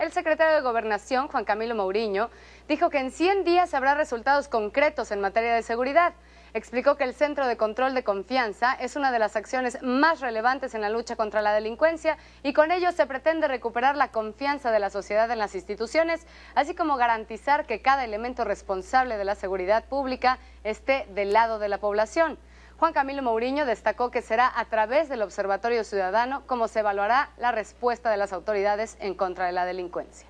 El secretario de Gobernación, Juan Camilo Mourinho, dijo que en 100 días habrá resultados concretos en materia de seguridad. Explicó que el Centro de Control de Confianza es una de las acciones más relevantes en la lucha contra la delincuencia y con ello se pretende recuperar la confianza de la sociedad en las instituciones, así como garantizar que cada elemento responsable de la seguridad pública esté del lado de la población. Juan Camilo Mourinho destacó que será a través del Observatorio Ciudadano como se evaluará la respuesta de las autoridades en contra de la delincuencia.